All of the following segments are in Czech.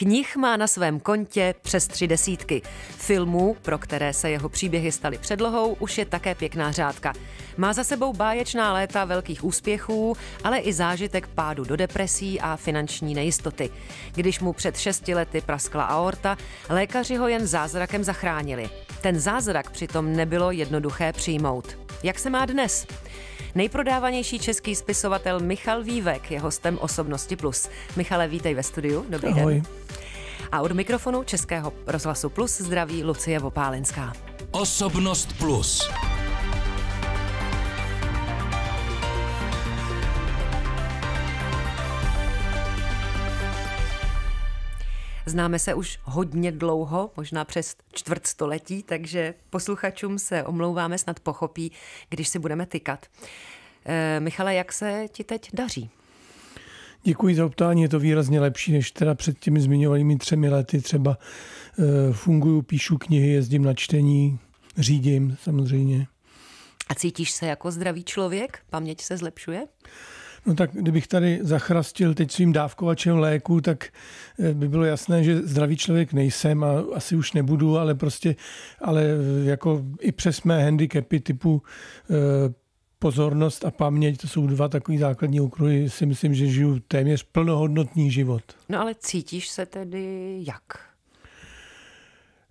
Knih má na svém kontě přes tři desítky. Filmů, pro které se jeho příběhy staly předlohou, už je také pěkná řádka. Má za sebou báječná léta velkých úspěchů, ale i zážitek pádu do depresí a finanční nejistoty. Když mu před šesti lety praskla aorta, lékaři ho jen zázrakem zachránili. Ten zázrak přitom nebylo jednoduché přijmout. Jak se má dnes? Nejprodávanější český spisovatel Michal Vývek je hostem Osobnosti Plus. Michale, vítej ve studiu. Dobrý Ahoj. den. A od mikrofonu Českého rozhlasu Plus zdraví Lucie Vopálenská. Osobnost Plus. Známe se už hodně dlouho, možná přes čtvrt století, takže posluchačům se omlouváme, snad pochopí, když si budeme tykat. E, Michale, jak se ti teď daří? Děkuji za optání, je to výrazně lepší, než teda před těmi zmiňovanými třemi lety. Třeba e, funguju, píšu knihy, jezdím na čtení, řídím samozřejmě. A cítíš se jako zdravý člověk? Paměť se zlepšuje? No tak kdybych tady zachrastil teď svým dávkovačem léku, tak eh, by bylo jasné, že zdravý člověk nejsem a asi už nebudu, ale prostě, ale jako i přes mé handicapy typu eh, pozornost a paměť, to jsou dva takový základní okruhy, si myslím, že žiju téměř plnohodnotný život. No ale cítíš se tedy jak?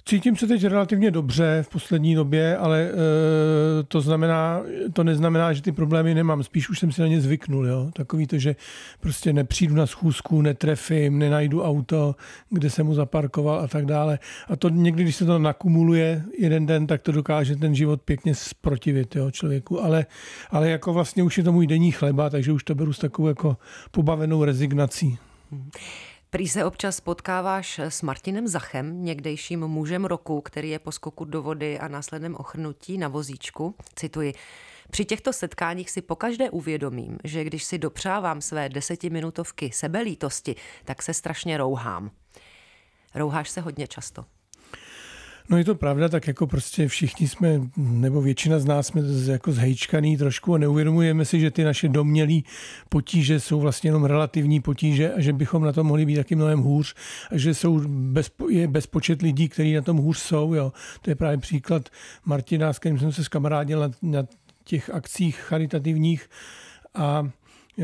Cítím se teď relativně dobře v poslední době, ale e, to znamená, to neznamená, že ty problémy nemám. Spíš už jsem si na ně zvyknul. Jo? Takový to, že prostě nepřijdu na schůzku, netrefím, nenajdu auto, kde jsem mu zaparkoval a tak dále. A to někdy, když se to nakumuluje jeden den, tak to dokáže ten život pěkně sprotivit jo, člověku. Ale, ale jako vlastně už je to můj denní chleba, takže už to beru s takovou jako pobavenou rezignací. Hmm. Prý se občas potkáváš s Martinem Zachem, někdejším mužem roku, který je po skoku do vody a následném ochrnutí na vozíčku. Cituji. Při těchto setkáních si pokaždé uvědomím, že když si dopřávám své desetiminutovky sebelítosti, tak se strašně rouhám. Rouháš se hodně často. No je to pravda, tak jako prostě všichni jsme, nebo většina z nás jsme jako zhejčkaný trošku a neuvědomujeme si, že ty naše domělý potíže jsou vlastně jenom relativní potíže a že bychom na tom mohli být taky mnohem hůř a že jsou bez, je bezpočet lidí, kteří na tom hůř jsou. Jo. To je právě příklad Martina, s kterým jsem se zkamarádil na, na těch akcích charitativních a e,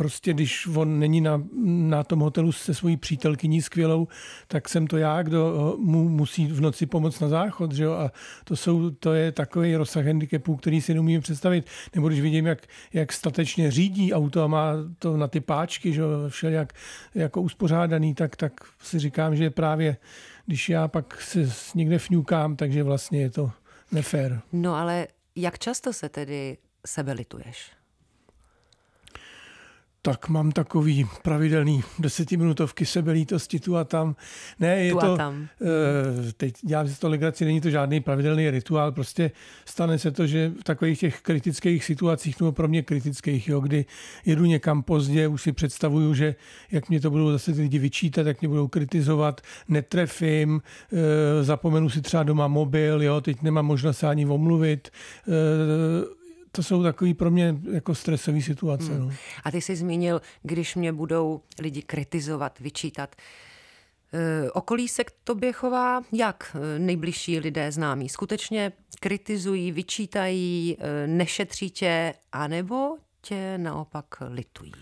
prostě když on není na, na tom hotelu se svojí přítelkyní skvělou, tak jsem to já, kdo eh, mu musí v noci pomoct na záchod. Že jo? A to, jsou, to je takový rozsah handicapů, který si neumím představit. Nebo když vidím, jak, jak statečně řídí auto a má to na ty páčky, že jo? všel jak, jako uspořádaný, tak, tak si říkám, že právě když já pak se někde fňukám, takže vlastně je to nefér. No ale jak často se tedy sebelituješ? tak mám takový pravidelný desetiminutovky sebelítosti tu a tam. Ne, je tu to, tam. Eh, teď dělám si to legraci, není to žádný pravidelný rituál, prostě stane se to, že v takových těch kritických situacích, nebo pro mě kritických, jo, kdy jedu někam pozdě, už si představuju, že jak mě to budou zase ty lidi vyčítat, jak mě budou kritizovat, netrefím, eh, zapomenu si třeba doma mobil, jo, teď nemám možnost se ani omluvit, eh, to jsou takové pro mě jako stresové situace. Hmm. No. A ty jsi zmínil, když mě budou lidi kritizovat, vyčítat. E, okolí se k tobě chová jak e, nejbližší lidé známí? Skutečně kritizují, vyčítají, e, nešetří tě, anebo tě naopak litují?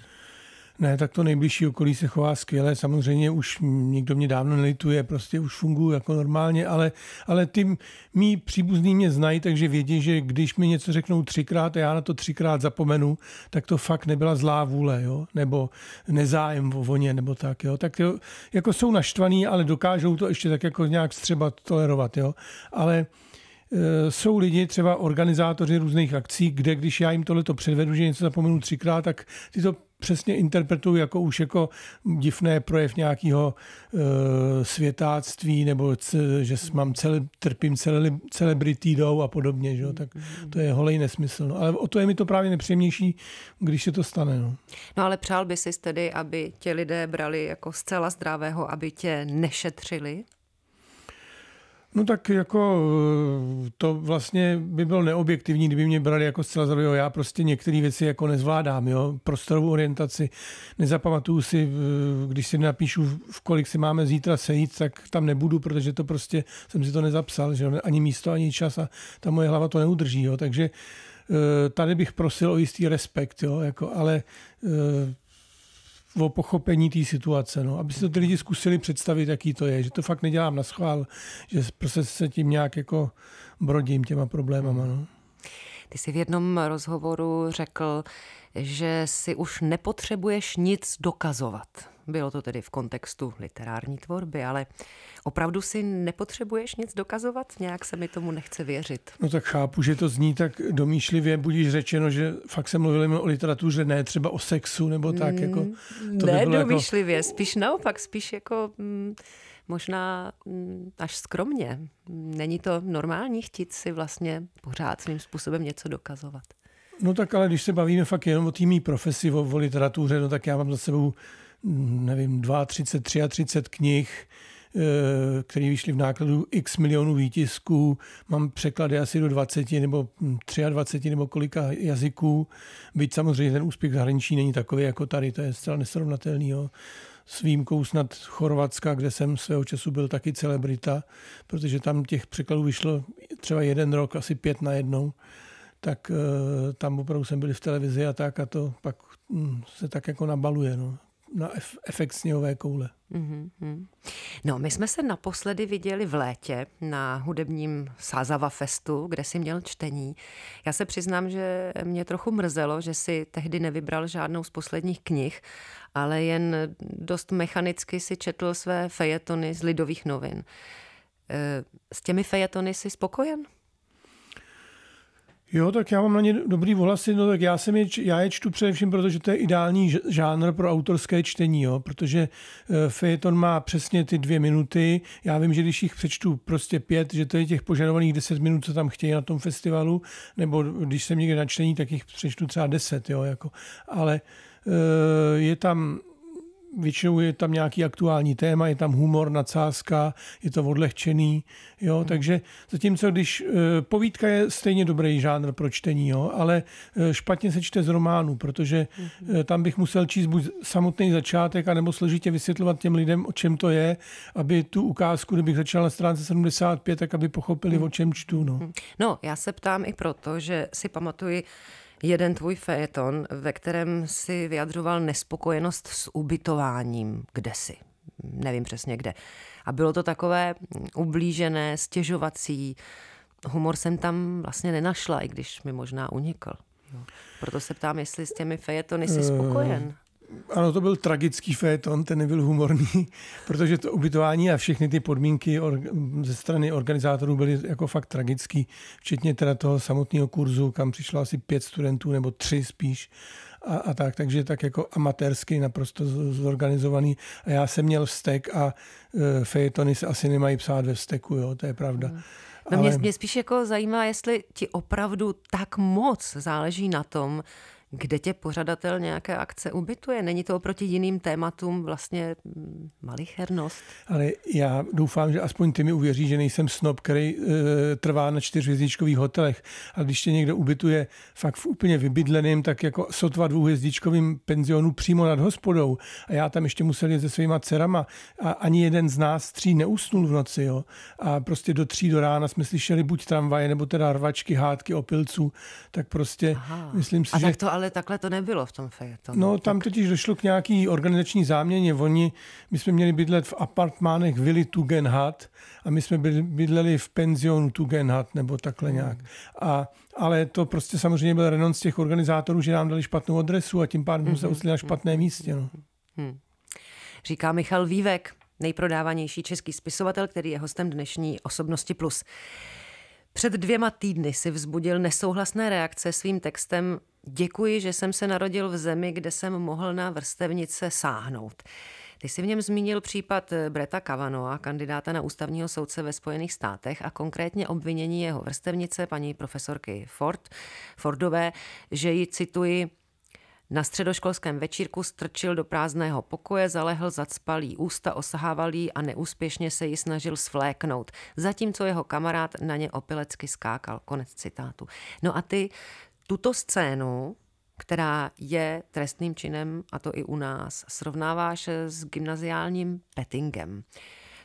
Ne, tak to nejbližší okolí se chová skvěle. Samozřejmě už nikdo mě dávno nelituje, prostě už funguje jako normálně, ale, ale ty mý příbuzní mě znají, takže vědí, že když mi něco řeknou třikrát a já na to třikrát zapomenu, tak to fakt nebyla zlá vůle, jo? nebo nezájem o voně, nebo tak. Jo? Tak jo, jako jsou naštvaní, ale dokážou to ještě tak jako nějak třeba tolerovat. Jo? Ale e, jsou lidi, třeba organizátoři různých akcí, kde když já jim tohle předvedu, že něco zapomenu třikrát, tak ty to přesně interpretuju jako už jako divné projev nějakého e, eh, světáctví nebo c, že mám cel, trpím cele, celebritídou a podobně, že tak to je holej nesmysl. No. Ale o to je mi to právě nepříjemnější, když se to stane. No. no ale přál by si tedy, aby tě lidé brali jako zcela zdravého, aby tě nešetřili? No tak jako eh, to vlastně by bylo neobjektivní, kdyby mě brali jako zcela zrovna. Já prostě některé věci jako nezvládám, jo. Prostorovou orientaci, nezapamatuju si, eh, když si napíšu, v kolik si máme zítra sejít, tak tam nebudu, protože to prostě jsem si to nezapsal, že ani místo, ani čas a ta moje hlava to neudrží, jo. Takže eh, tady bych prosil o jistý respekt, jo, jako, ale o pochopení té situace, no, aby si to ty lidi zkusili představit, jaký to je, že to fakt nedělám na schvál, že prostě se tím nějak jako brodím těma problémama. No. Ty jsi v jednom rozhovoru řekl, že si už nepotřebuješ nic dokazovat. Bylo to tedy v kontextu literární tvorby, ale opravdu si nepotřebuješ nic dokazovat? Nějak se mi tomu nechce věřit. No tak chápu, že to zní tak domýšlivě, budíš řečeno, že fakt se mluvili o literatuře, ne třeba o sexu nebo tak. Mm, jako, to ne jako- domýšlivě, jako... spíš naopak, spíš jako... Mm, možná mm, až skromně. Není to normální chtít si vlastně pořád svým způsobem něco dokazovat. No tak ale když se bavíme fakt jenom o té profesi, o, o literatuře, no tak já mám za sebou nevím, 32, 33 knih, eh, které vyšly v nákladu x milionů výtisků, mám překlady asi do 20 nebo 23 hm, nebo kolika jazyků, byť samozřejmě ten úspěch zahraničí není takový jako tady, to je zcela nesrovnatelný. Jo. S výjimkou snad Chorvatska, kde jsem svého času byl taky celebrita, protože tam těch překladů vyšlo třeba jeden rok, asi pět na jednou tak eh, tam opravdu jsem byl v televizi a tak a to pak hm, se tak jako nabaluje. No na efekt sněhové koule. Mm-hmm. No, my jsme se naposledy viděli v létě na hudebním Sázava Festu, kde si měl čtení. Já se přiznám, že mě trochu mrzelo, že si tehdy nevybral žádnou z posledních knih, ale jen dost mechanicky si četl své fejetony z lidových novin. Eh, s těmi fejetony jsi spokojen? Jo, tak já mám na ně dobrý ohlasy, no tak já, jsem je, já je čtu především, protože to je ideální žánr pro autorské čtení, jo, protože fejeton eh, má přesně ty dvě minuty, já vím, že když jich přečtu prostě pět, že to je těch požadovaných deset minut, co tam chtějí na tom festivalu, nebo když jsem někde na čtení, tak jich přečtu třeba deset, jo, jako, ale eh, je tam většinou je tam nějaký aktuální téma, je tam humor, nadsázka, je to odlehčený, jo, hmm. takže zatímco když eh, povídka je stejně dobrý žánr pro čtení, jo, ale eh, špatně se čte z románu, protože hmm. eh, tam bych musel číst buď samotný začátek, anebo složitě vysvětlovat těm lidem, o čem to je, aby tu ukázku, kdybych začal na stránce 75, tak aby pochopili, hmm. o čem čtu, no. No, já se ptám i proto, že si pamatuji, jeden tvůj fejeton, ve kterém si vyjadřoval nespokojenost s ubytováním kde si. Nevím přesně kde. A bylo to takové ublížené, stěžovací. Humor jsem tam vlastně nenašla, i když mi možná unikl. No. Proto se ptám, jestli s těmi fejetony jsi eh, spokojen. Ano, to byl tragický féton, ten nebyl humorný, protože to ubytování a všechny ty podmínky or, ze strany organizátorů byly jako fakt tragický, včetně teda toho samotného kurzu, kam přišlo asi pět studentů nebo tři spíš a, a tak, takže tak jako amatérsky naprosto zorganizovaný a já jsem měl vztek a e, fejetony se asi nemají psát ve vzteku, jo, to je pravda. Hmm. No mě, mě spíš jako zajímá, jestli ti opravdu tak moc záleží na tom, kde tě pořadatel nějaké akce ubytuje? Není to oproti jiným tématům vlastně mm, malichernost? Ale já doufám, že aspoň ty mi uvěří, že nejsem snob, který e, trvá na čtyřhvězdičkových hotelech. A když tě někdo ubytuje fakt v úplně vybydleným, tak jako sotva dvouhvězdičkovým penzionu přímo nad hospodou. A já tam ještě musel jít se svýma dcerama. A ani jeden z nás tří neusnul v noci. Jo. A prostě do tří do rána jsme slyšeli buď tramvaje, nebo teda rvačky, hádky opilců. Tak prostě Aha. myslím si, a že... tak to ale takhle to nebylo v tom fejetonu. No, tam tak... totiž došlo k nějaký organizační záměně. Oni, my jsme měli bydlet v apartmánech Vili Tugendhat a my jsme bydleli v penzionu Tugendhat nebo takhle hmm. nějak. A, ale to prostě samozřejmě byl renon z těch organizátorů, že nám dali špatnou adresu a tím pádem hmm. se usli mhm, na mhm, špatné hmm. místě. No. Mhm, hmm. Říká Michal Vývek, nejprodávanější český spisovatel, který je hostem dnešní Osobnosti Plus. Před dvěma týdny si vzbudil nesouhlasné reakce svým textem Děkuji, že jsem se narodil v zemi, kde jsem mohl na vrstevnice sáhnout. Ty jsi v něm zmínil případ eh, Breta Kavanoa, kandidáta na ústavního soudce ve Spojených státech a konkrétně obvinění jeho vrstevnice, paní profesorky Ford, Fordové, že ji, cituji, na středoškolském večírku strčil do prázdného pokoje, zalehl zacpalý, ústa osahával jí a neúspěšně se ji snažil svléknout, zatímco jeho kamarád na ně opilecky skákal. Konec citátu. No a ty tuto scénu která je trestným činem, a to i u nás, srovnáváš s gymnaziálním pettingem.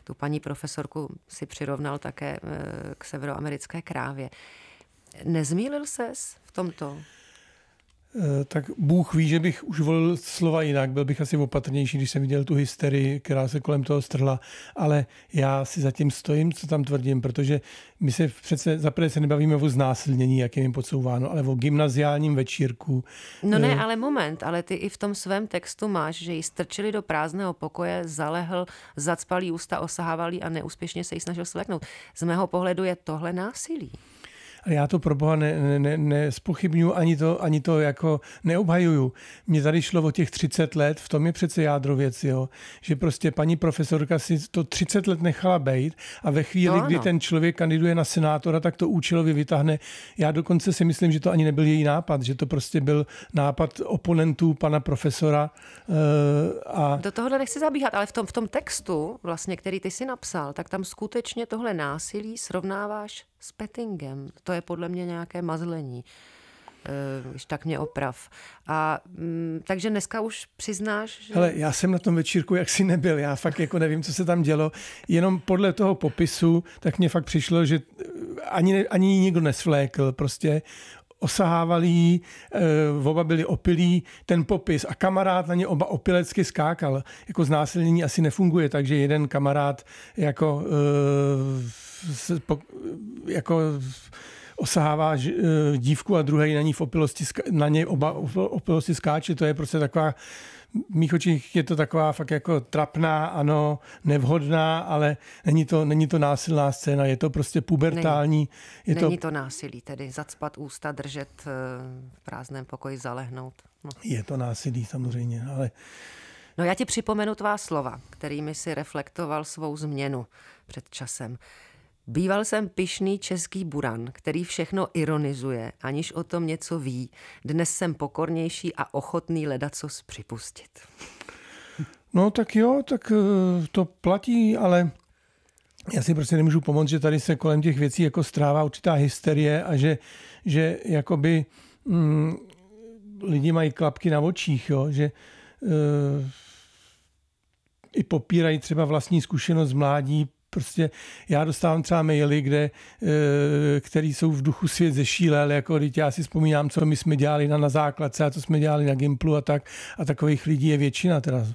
Tu paní profesorku si přirovnal také eh, k severoamerické krávě. Nezmílil ses v tomto? Eh, tak Bůh ví, že bych už volil slova jinak, byl bych asi opatrnější, když jsem viděl tu hysterii, která se kolem toho strhla, ale já si zatím stojím, co tam tvrdím, protože my se přece, zaprvé se nebavíme o znásilnění, jak je jim podsouváno, ale o gymnaziálním večírku. No ne, eh, ale moment, ale ty i v tom svém textu máš, že ji strčili do prázdného pokoje, zalehl, zacpalý ústa, osahávalý a neúspěšně se jí snažil sleknout. Z mého pohledu je tohle násilí já to pro boha ne, ne, ne, ani to, ani to jako neobhajuju. Mně tady šlo o těch 30 let, v tom je přece jádro věc, jo? že prostě paní profesorka si to 30 let nechala bejt a ve chvíli, no, kdy no. ten člověk kandiduje na senátora, tak to účelově vytáhne. Já dokonce si myslím, že to ani nebyl její nápad, že to prostě byl nápad oponentů pana profesora. Uh, a... Do tohohle nechci zabíhat, ale v tom, v tom textu, vlastně, který ty si napsal, tak tam skutečně tohle násilí srovnáváš s pettingem. To je podle mě nějaké mazlení. Eh, když tak mě oprav. A, m, mm, takže dneska už přiznáš, že... Hele, já jsem na tom večírku jaksi nebyl, já fakt jako nevím, co se tam dělo, jenom podle toho popisu, tak mě fakt přišlo, že eh, ani, ani nikdo nesflékl. prostě osahávali ji, eh, oba byli opilí, ten popis a kamarád na ně oba opilecky skákal. Jako znásilnění asi nefunguje, takže jeden kamarád jako Uh, se, jako osahává eh, dívku a druhý na ní v opilosti, na něj oba opilosti skáče, to je prostě taková v mých očích je to taková fakt jako trapná, ano, nevhodná, ale není to, není to násilná scéna, je to prostě pubertální. Není, je není to... to násilí, tedy zacpat ústa, držet eh, v prázdném pokoji, zalehnout. No. Je to násilí samozřejmě, ale... No já ti připomenu tvá slova, kterými si reflektoval svou změnu před časem. Býval jsem pišný český buran, který všechno ironizuje, aniž o tom něco ví. Dnes jsem pokornější a ochotný ledacos připustit. No tak jo, tak eh, to platí, ale já si prostě nemůžu pomoct, že tady se kolem těch věcí jako strává určitá hysterie a že, že jakoby mm, lidi mají klapky na očích, jo, že e, i popírají třeba vlastní zkušenost z mládí, Prostě já dostávám třeba maily, kde, eh, který jsou v duchu svět ale jako teď já si vzpomínám, co my jsme dělali na, na základce a co jsme dělali na Gimplu a tak. A takových lidí je většina teda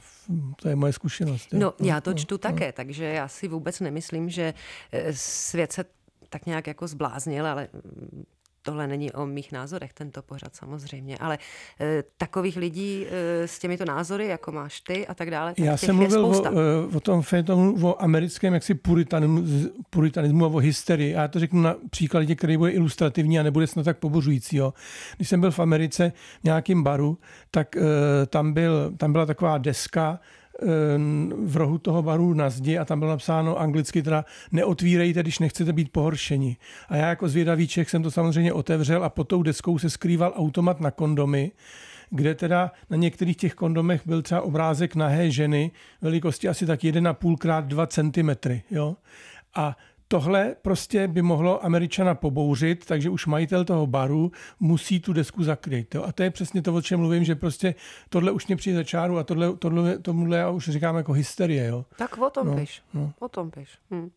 to je moje zkušenost. No, já no, to no, čtu no, také, no. takže já si vůbec nemyslím, že eh, svět se tak nějak jako zbláznil, ale mm, tohle není o mých názorech, tento pořad samozřejmě, ale e, takových lidí e, s těmito názory, jako máš ty a tak dále, tak Já jsem mluvil o, e, o tom fenomenu, o americkém jaksi puritanismu, puritanismu a o hysterii. A já to řeknu na příkladě, který bude ilustrativní a nebude snad tak pobořující. Jo. Když jsem byl v Americe v nějakém baru, tak e, tam, byl, tam byla taková deska, Eh, v rohu toho baru na zdi a tam bylo napsáno anglicky teda neotvírejte, když nechcete být pohoršeni. A já jako zvědavý Čech jsem to samozřejmě otevřel a pod tou deskou se skrýval automat na kondomy, kde teda na některých těch kondomech byl třeba obrázek nahé ženy velikosti asi tak 1,5 x 2 cm. Jo? A Tohle prostě by mohlo Američana pobouřit, takže už majitel toho baru musí tu desku zakryt. Jo? A to je přesně to, o čem mluvím, že prostě tohle už mě přijde za čáru a tohle, tohle, tohle já už říkám jako hysterie. Jo? Tak o tom no, piš. No. O tom piš. Hm.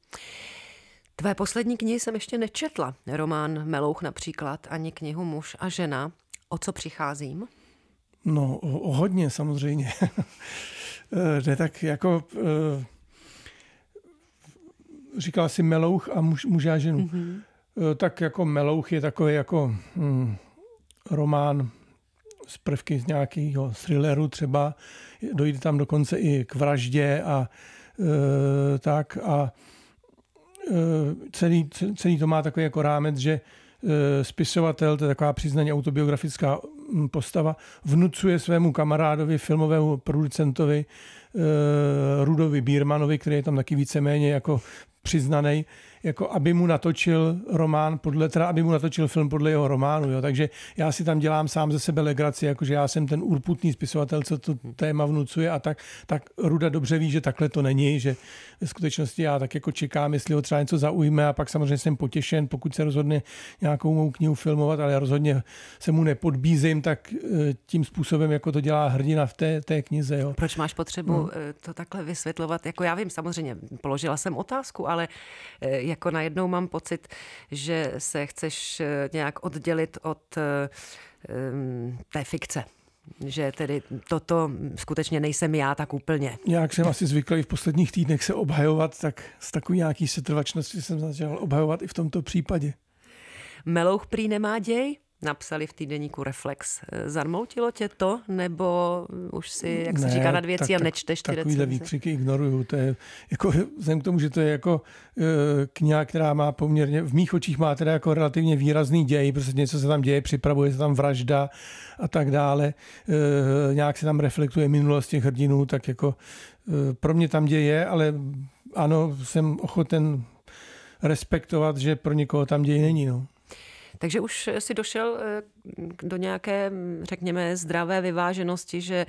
Tvé poslední knihy jsem ještě nečetla. Román Melouch například, ani knihu Muž a žena. O co přicházím? No, o, o hodně samozřejmě. Eh, ne, tak jako... E, říkala si melouch a muž, muž a ženu. Mm-hmm. Tak jako melouch je takový jako hm, román z prvky z nějakého thrilleru třeba. Dojde tam dokonce i k vraždě a e, tak a e, celý, celý to má takový jako rámec, že e, spisovatel, to je taková přiznaně autobiografická hm, postava, vnucuje svému kamarádovi, filmovému producentovi e, Rudovi Bírmanovi, který je tam taky víceméně jako přiznaný jako aby mu natočil román podle, teda aby mu natočil film podle jeho románu. Jo. Takže já si tam dělám sám ze sebe legraci, jakože já jsem ten urputný spisovatel, co to mhm. téma vnucuje a tak, tak Ruda dobře ví, že takhle to není, že ve skutečnosti já tak jako čekám, jestli ho třeba něco zaujme a pak samozřejmě jsem potěšen, pokud se rozhodne nějakou mou knihu filmovat, ale já rozhodně se mu nepodbízím tak eh, tím způsobem, jako to dělá hrdina v té, té knize. Jo. Proč máš potřebu no. Eh, to takhle vysvětlovat? Jako já vím, samozřejmě položila jsem otázku, ale je eh, jako najednou mám pocit, že se chceš eh, nějak oddělit od eh, té fikce že tedy toto skutečně nejsem já tak úplně. Nějak jsem asi zvyklý v posledních týdnech se obhajovat, tak s takový nějaký setrvačností jsem začal obhajovat i v tomto případě. Melouch prý nemá děj? napsali v týdeníku Reflex. Eh, zarmoutilo tě to, nebo eh, už si, jak ne, se říká, nad věcí tak, a nečteš tak, ty recenze? výkřiky ignoruju. To je, jako, vzhledem k tomu, že to je jako e, kniha, která má poměrně, v mých očích má teda jako relativně výrazný děj, prostě něco se tam děje, připravuje se tam vražda a tak dále. E, nějak se tam reflektuje minulost těch hrdinů, tak jako e, pro mě tam děje, ale ano, jsem ochoten respektovat, že pro někoho tam děj není. No. Takže už eh, si došel eh, do nějaké, mm, řekněme, zdravé vyváženosti, že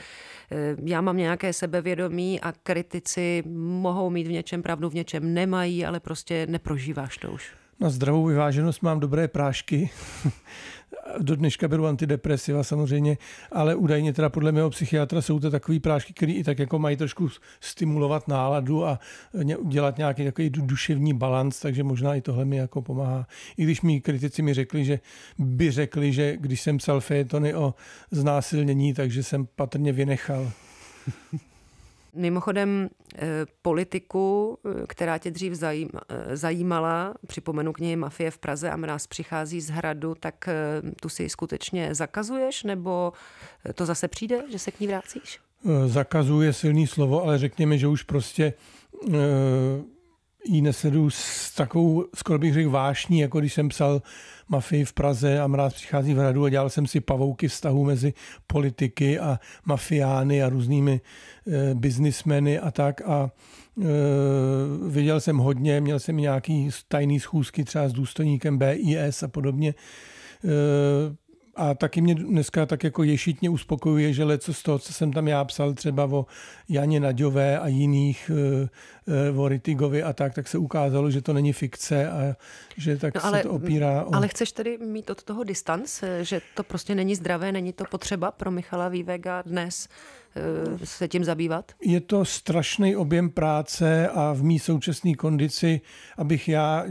eh, já mám nějaké sebevědomí a kritici mohou mít v něčem pravdu, v něčem nemají, ale prostě neprožíváš to už. Na zdravou vyváženost mám dobré prášky, do dneška beru antidepresiva samozřejmě, ale údajně teda podle mého psychiatra jsou to takové prášky, které i tak jako mají trošku stimulovat náladu a eh, dělat nějaký takový duševní balans, takže možná i tohle mi jako pomáhá. I když mi kritici mi řekli, že by řekli, že když jsem psal fejetony o znásilnění, takže jsem patrně vynechal. Mimochodem eh, politiku, eh, která tě dřív eh, zajímala, připomenu knihy Mafie v Praze a mraz přichází z hradu, tak tu si skutečně zakazuješ nebo to zase přijde, že se k ní vrácíš? Zakazuje silný slovo, ale řekněme, že už prostě ji nesedu s takovou, skoro bych řekl, vášní, jako když jsem psal Mafii v Praze a mraz přichází v hradu a dělal jsem si pavouky vztahů mezi politiky a mafiány a různými e, biznismeny a tak a e, viděl jsem hodně, měl jsem nějaký tajný schůzky třeba s důstojníkem BIS a podobně. E, a taky mě dneska tak jako ješitně uspokojuje, že leco z toho, co jsem tam já psal třeba o Janě Naďové a jiných Eh, o Rittigovi a tak, tak se ukázalo, že to není fikce a že tak no ale, se to opírá o... Ale chceš tedy mít od toho distanc, eh, že to prostě není zdravé, není to potřeba pro Michala Vývega dnes eh, se tím zabývat? Je to strašný objem práce a v mý současné kondici, abych já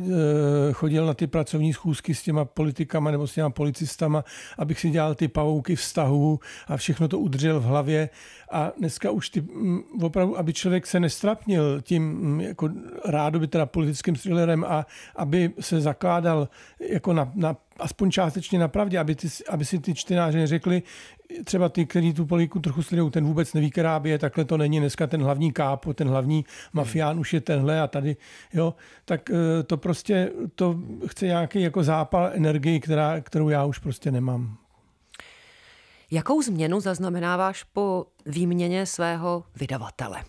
chodil na ty pracovní schůzky s těma politikama nebo s těma policistama, abych si dělal ty pavouky vztahů a všechno to udržel v hlavě. A dneska už ty, mm, opravdu, aby člověk se nestrapnil tím, nějakým mm, jako rádoby teda politickým thrillerem a aby se zakládal jako na, na aspoň částečně na pravdě, aby, ty, aby si ty čtenáři řekli, třeba ty, kteří tu politiku trochu sledují, ten vůbec neví, která by je, takhle to není dneska ten hlavní kápo, ten hlavní mafián už je tenhle a tady, jo, tak eh, to prostě, to chce nějaký jako zápal energii, která, kterou já už prostě nemám. Jakou změnu zaznamenáváš po výměně svého vydavatele?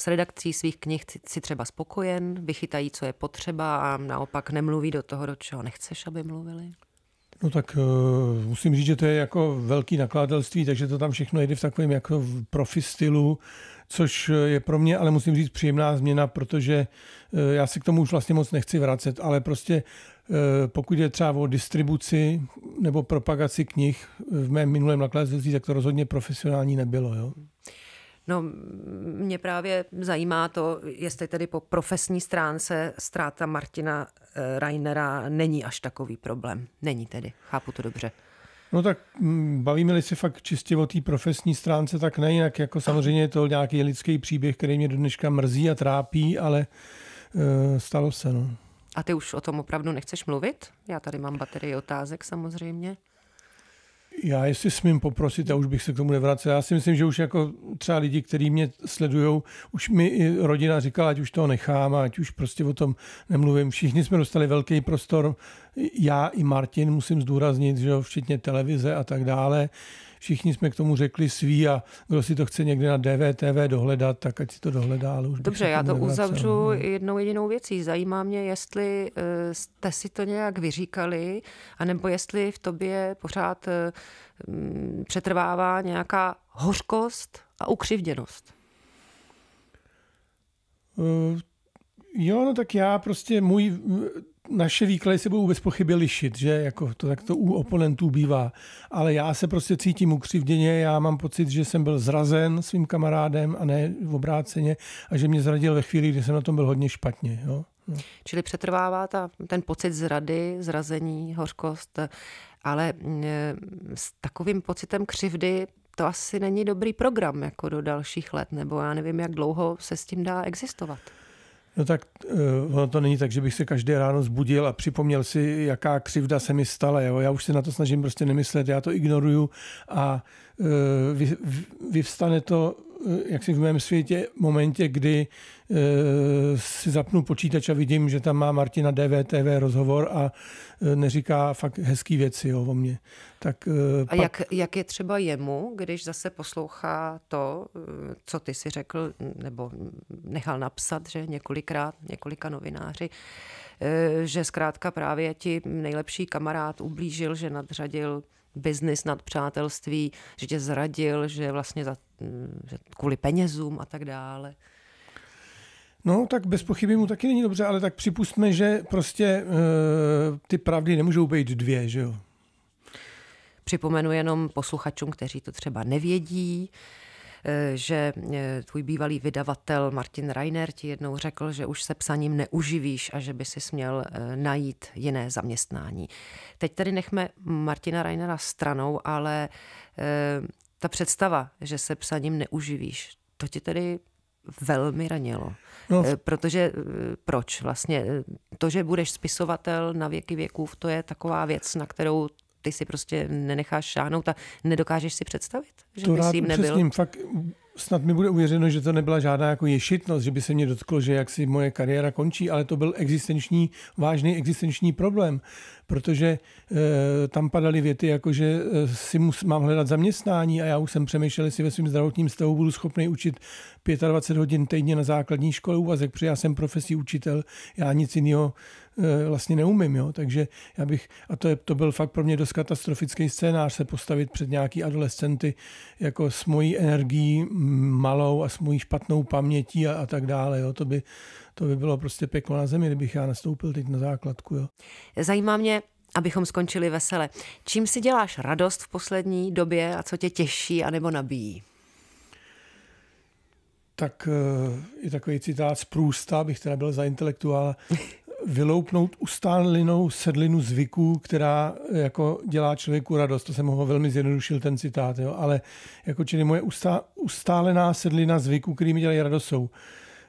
S redakcí svých knih si třeba spokojen, vychytají, co je potřeba a naopak nemluví do toho, do čeho nechceš, aby mluvili? No tak uh, musím říct, že to je jako velký nakladatelství, takže to tam všechno jde v takovém jako profi stylu, což eh, je pro mě, ale musím říct, příjemná změna, protože uh, já se k tomu už vlastně moc nechci vracet, ale prostě uh, pokud je třeba o distribuci nebo propagaci knih v mém minulém nakladatelství, tak to rozhodně profesionální nebylo. Jo? No, mě právě zajímá to, jestli tedy po profesní stránce ztráta Martina eh, Rainera není až takový problém. Není tedy, chápu to dobře. No tak mm, bavíme-li se fakt čistě o té profesní stránce, tak ne, jinak jako samozřejmě je to nějaký lidský příběh, který mě do dneška mrzí a trápí, ale e, stalo se. No. A ty už o tom opravdu nechceš mluvit? Já tady mám baterii otázek samozřejmě. Já jestli smím poprosit, a už bych se k tomu nevracel. Já si myslím, že už jako třeba lidi, kteří mě sledují, už mi i rodina říkala, ať už toho nechám, ať už prostě o tom nemluvím. Všichni jsme dostali velký prostor, já i Martin, musím zdůraznit, že jo, včetně televize a tak dále všichni jsme k tomu řekli svý a kdo si to chce někde na DVTV dohledat, tak ať si to dohledá. Ale už Dobře, já to uzavřu no. jednou jedinou věcí. Zajímá mě, jestli eh, jste si to nějak vyříkali, anebo jestli v tobě pořád eh, mm, přetrvává nějaká hořkost a ukřivděnost. Uh, jo, no tak já prostě můj naše výklady se budou bez pochyby lišit, že jako to tak to u oponentů bývá. Ale já se prostě cítím ukřivděně, já mám pocit, že jsem byl zrazen svým kamarádem a ne v obráceně a že mě zradil ve chvíli, kdy jsem na tom byl hodně špatně. Jo? No. Čili přetrvává ta, ten pocit zrady, zrazení, hořkost, ale mm, e, s takovým pocitem křivdy to asi není dobrý program jako do dalších let, nebo já nevím, jak dlouho se s tím dá existovat. No tak eh, ono to není tak, že bych se každé ráno zbudil a připomněl si, jaká křivda se mi stala. Jo? Já už se na to snažím prostě nemyslet, já to ignoruju a eh, vy, vyvstane to Eh, jak si v mém světě momentě, kdy e, si zapnu počítač a vidím, že tam má Martina DVTV rozhovor a e, neříká fakt hezký věci jo, o mně. Tak, e, a pak... jak, jak je třeba jemu, když zase poslouchá to, co ty si řekl, nebo nechal napsat, že několikrát, několika novináři, že zkrátka právě ti nejlepší kamarád ublížil, že nadřadil biznis nad přátelství, že tě zradil, že vlastně za, mm, že kvůli penězům a tak dále. No, tak bez pochyby mu taky není dobře, ale tak připustme, že prostě e, ty pravdy nemůžou být dvě, že jo? Připomenu jenom posluchačům, kteří to třeba nevědí, Eh, že eh, tvůj bývalý vydavatel Martin Reiner ti jednou řekl, že už se psaním neuživíš a že by si směl eh, najít jiné zaměstnání. Teď tady nechme Martina Reinera stranou, ale ta představa, že se psaním neuživíš, to ti tedy velmi ranilo. No. Protože proč vlastně? To, že budeš spisovatel na věky věků, to je taková věc, na kterou ty si prostě nenecháš šáhnout a nedokážeš si představit, že to bys jim nebyl. Přesním, fakt snad mi bude uvěřeno, že to nebyla žádná jako ješitnost, že by se mě dotklo, že jak si moje kariéra končí, ale to byl existenční, vážný existenční problém protože eh, tam padaly věty, jako že eh, si mus, mám hledat zaměstnání a já už jsem přemýšlel, jestli ve svém zdravotním stavu budu schopný učit 25 hodin týdně na základní škole úvazek, protože já jsem profesí učitel, já nic jiného eh, vlastně neumím. Jo? Takže já bych, a to, je, to byl fakt pro mě dost katastrofický scénář, se postavit před nějaký adolescenty jako s mojí energií malou a s mojí špatnou pamětí a, a tak dále. Jo? To by to by bylo prostě peklo na zemi, kdybych já nastoupil teď na základku. Jo. Zajímá mě, abychom skončili vesele. Čím si děláš radost v poslední době a co tě těší anebo nabíjí? Tak eh, je takový citát z Průsta, bych teda byl za intelektuála, vyloupnout ustálenou sedlinu zvyků, která eh, jako dělá člověku radost. To jsem ho velmi zjednodušil, ten citát, jo? ale jako čili moje ustá, ustálená sedlina zvyků, který mi dělají radost, jsou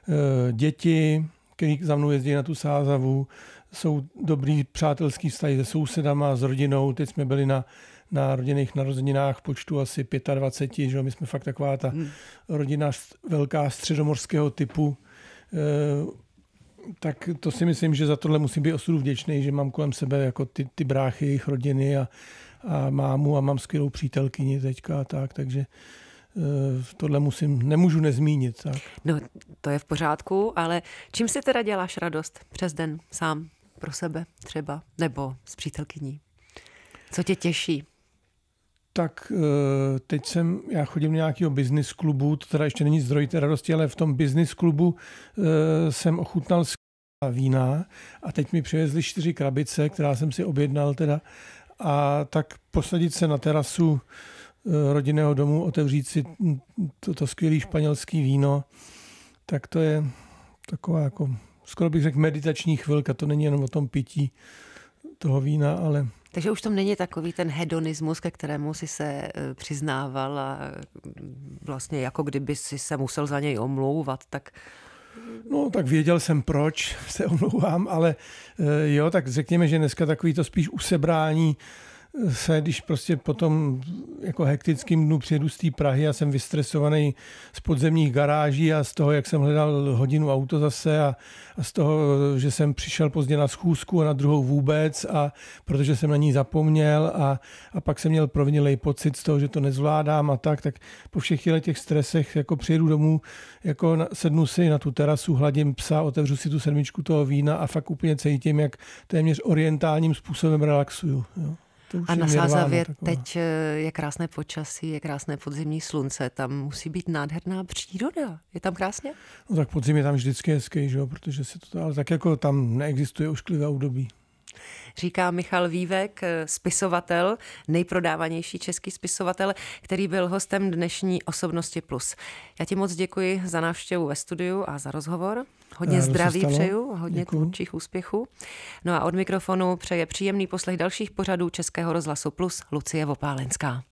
Eh, děti, který za mnou jezdí na tu sázavu, jsou dobrý přátelský vztahy se sousedama, s rodinou. Teď jsme byli na, na rodinných narozeninách počtu asi 25, že my jsme fakt taková ta hmm. rodina velká středomorského typu. E, tak to si myslím, že za tohle musím být osudu vděčný, že mám kolem sebe jako ty, ty bráchy, jejich rodiny a, a mámu a mám skvělou přítelkyni teďka a tak, takže Eh, tohle musím, nemůžu nezmínit. Tak. No, to je v pořádku, ale čím si teda děláš radost přes den sám pro sebe třeba, nebo s přítelkyní? Co tě těší? Tak eh, teď jsem, já chodím do nějakého business klubu, to teda ještě není zdroj té radosti, ale v tom business klubu eh, jsem ochutnal vína a teď mi přivezli čtyři krabice, která jsem si objednal teda a tak posadit se na terasu Eh, rodinného domu otevřít si toto skvělé španělské víno, tak to je taková jako, skoro bych řekl meditační chvilka, to není jenom o tom pití toho vína, ale... Takže už tam není takový ten hedonismus, ke kterému si se eh, přiznával a mm, vlastně jako kdyby si se musel za něj omlouvat, tak No, tak věděl jsem proč, se omlouvám, ale eh, jo, tak řekněme, že dneska takový to spíš usebrání se, když prostě potom jako hektickým dnu přijedu z té Prahy a jsem vystresovaný z podzemních garáží a z toho, jak jsem hledal hodinu auto zase a, a z toho, že jsem přišel pozdě na schůzku a na druhou vůbec a protože jsem na ní zapomněl a, a pak jsem měl provinilej pocit z toho, že to nezvládám a tak, tak po všech těch stresech jako přijedu domů, jako sednu si na tu terasu, hladím psa, otevřu si tu sedmičku toho vína a fakt úplně cítím, jak téměř orientálním způsobem relaxuju. Jo a na Sázavě teď eh, je krásné počasí, je krásné podzimní slunce, tam musí být nádherná příroda. Je tam krásně? No tak podzim je tam vždycky hezký, že jo? protože se to, ale tak jako tam neexistuje ošklivé období říká Michal Vývek, eh, spisovatel, nejprodávanější český spisovatel, který byl hostem dnešní Osobnosti Plus. Já ti moc děkuji za návštěvu ve studiu a za rozhovor. Hodně Já, zdraví přeju a hodně tvůrčích úspěchů. No a od mikrofonu přeje příjemný poslech dalších pořadů Českého rozhlasu Plus Lucie Vopálenská.